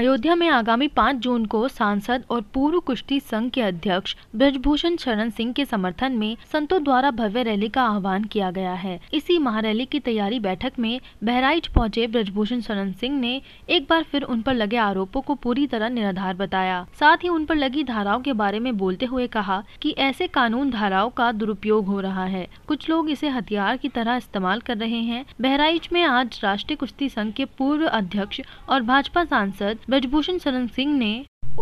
अयोध्या में आगामी 5 जून को सांसद और पूर्व कुश्ती संघ के अध्यक्ष ब्रजभूषण शरण सिंह के समर्थन में संतों द्वारा भव्य रैली का आह्वान किया गया है इसी महारैली की तैयारी बैठक में बहराइच पहुंचे ब्रजभूषण शरण सिंह ने एक बार फिर उन पर लगे आरोपों को पूरी तरह निराधार बताया साथ ही उन पर लगी धाराओं के बारे में बोलते हुए कहा की ऐसे कानून धाराओं का दुरुपयोग हो रहा है कुछ लोग इसे हथियार की तरह इस्तेमाल कर रहे हैं बहराइच में आज राष्ट्रीय कुश्ती संघ के पूर्व अध्यक्ष और भाजपा सांसद ब्रजभूषण शरण सिंह ने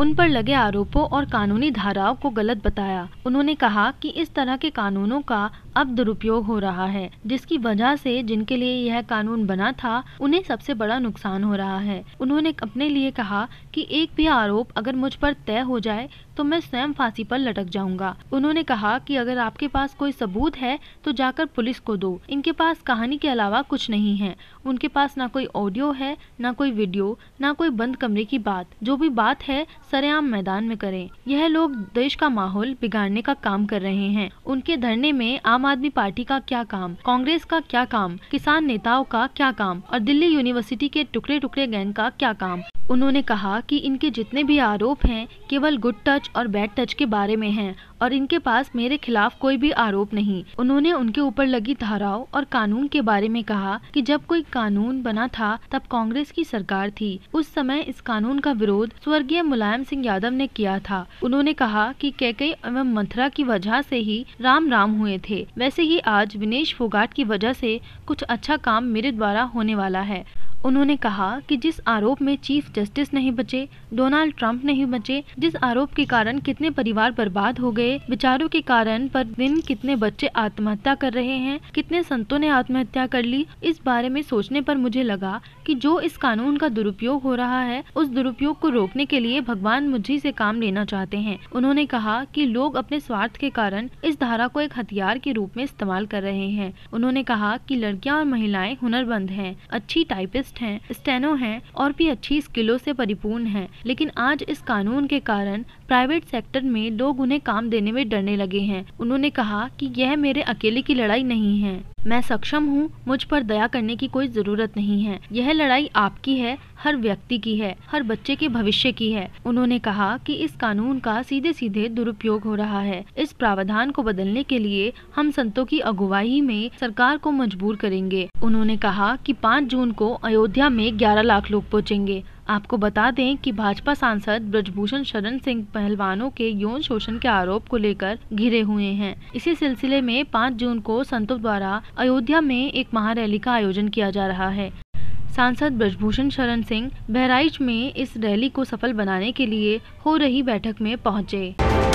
उन पर लगे आरोपों और कानूनी धाराओं को गलत बताया उन्होंने कहा कि इस तरह के कानूनों का अब दुरुपयोग हो रहा है जिसकी वजह से जिनके लिए यह कानून बना था उन्हें सबसे बड़ा नुकसान हो रहा है उन्होंने अपने लिए कहा कि एक भी आरोप अगर मुझ पर तय हो जाए तो मैं स्वयं फांसी पर लटक जाऊंगा उन्होंने कहा कि अगर आपके पास कोई सबूत है तो जाकर पुलिस को दो इनके पास कहानी के अलावा कुछ नहीं है उनके पास ना कोई ऑडियो है ना कोई वीडियो ना कोई बंद कमरे की बात जो भी बात है सरेआम मैदान में करें यह लोग देश का माहौल बिगाड़ने का काम कर रहे हैं उनके धरने में आम आदमी पार्टी का क्या काम कांग्रेस का क्या काम किसान नेताओं का क्या काम और दिल्ली यूनिवर्सिटी के टुकड़े टुकड़े गैंग का क्या काम उन्होंने कहा कि इनके जितने भी आरोप हैं केवल गुड टच और बैड टच के बारे में हैं और इनके पास मेरे खिलाफ कोई भी आरोप नहीं उन्होंने उनके ऊपर लगी धाराओं और कानून के बारे में कहा कि जब कोई कानून बना था तब कांग्रेस की सरकार थी उस समय इस कानून का विरोध स्वर्गीय मुलायम सिंह यादव ने किया था उन्होंने कहा कि कैके एवं मथुरा की वजह से ही राम राम हुए थे वैसे ही आज विनेश फोगाट की वजह से कुछ अच्छा काम मेरे द्वारा होने वाला है उन्होंने कहा कि जिस आरोप में चीफ जस्टिस नहीं बचे डोनाल्ड ट्रंप नहीं बचे जिस आरोप के कारण कितने परिवार बर्बाद हो गए विचारों के कारण पर दिन कितने बच्चे आत्महत्या कर रहे हैं कितने संतों ने आत्महत्या कर ली इस बारे में सोचने पर मुझे लगा कि जो इस कानून का दुरुपयोग हो रहा है उस दुरुपयोग को रोकने के लिए भगवान मुझी से काम लेना चाहते हैं उन्होंने कहा कि लोग अपने स्वार्थ के कारण इस धारा को एक हथियार के रूप में इस्तेमाल कर रहे हैं उन्होंने कहा कि लड़कियां और महिलाएं हुनरबंद हैं अच्छी टाइपिस्ट हैं स्टेनो हैं और भी अच्छी स्किलों से परिपूर्ण हैं लेकिन आज इस कानून के कारण प्राइवेट सेक्टर में लोग उन्हें काम देने में डरने लगे हैं उन्होंने कहा कि यह मेरे अकेले की लड़ाई नहीं है मैं सक्षम हूँ मुझ पर दया करने की कोई ज़रूरत नहीं है यह लड़ाई आपकी है हर व्यक्ति की है हर बच्चे के भविष्य की है उन्होंने कहा कि इस कानून का सीधे सीधे दुरुपयोग हो रहा है इस प्रावधान को बदलने के लिए हम संतों की अगुवाई में सरकार को मजबूर करेंगे उन्होंने कहा कि 5 जून को अयोध्या में 11 लाख लोग पहुंचेंगे आपको बता दें कि भाजपा सांसद ब्रजभूषण शरण सिंह पहलवानों के यौन शोषण के आरोप को लेकर घिरे हुए हैं इसी सिलसिले में 5 जून को संतों द्वारा अयोध्या में एक महारैली का आयोजन किया जा रहा है सांसद ब्रजभूषण शरण सिंह बहराइच में इस रैली को सफल बनाने के लिए हो रही बैठक में पहुंचे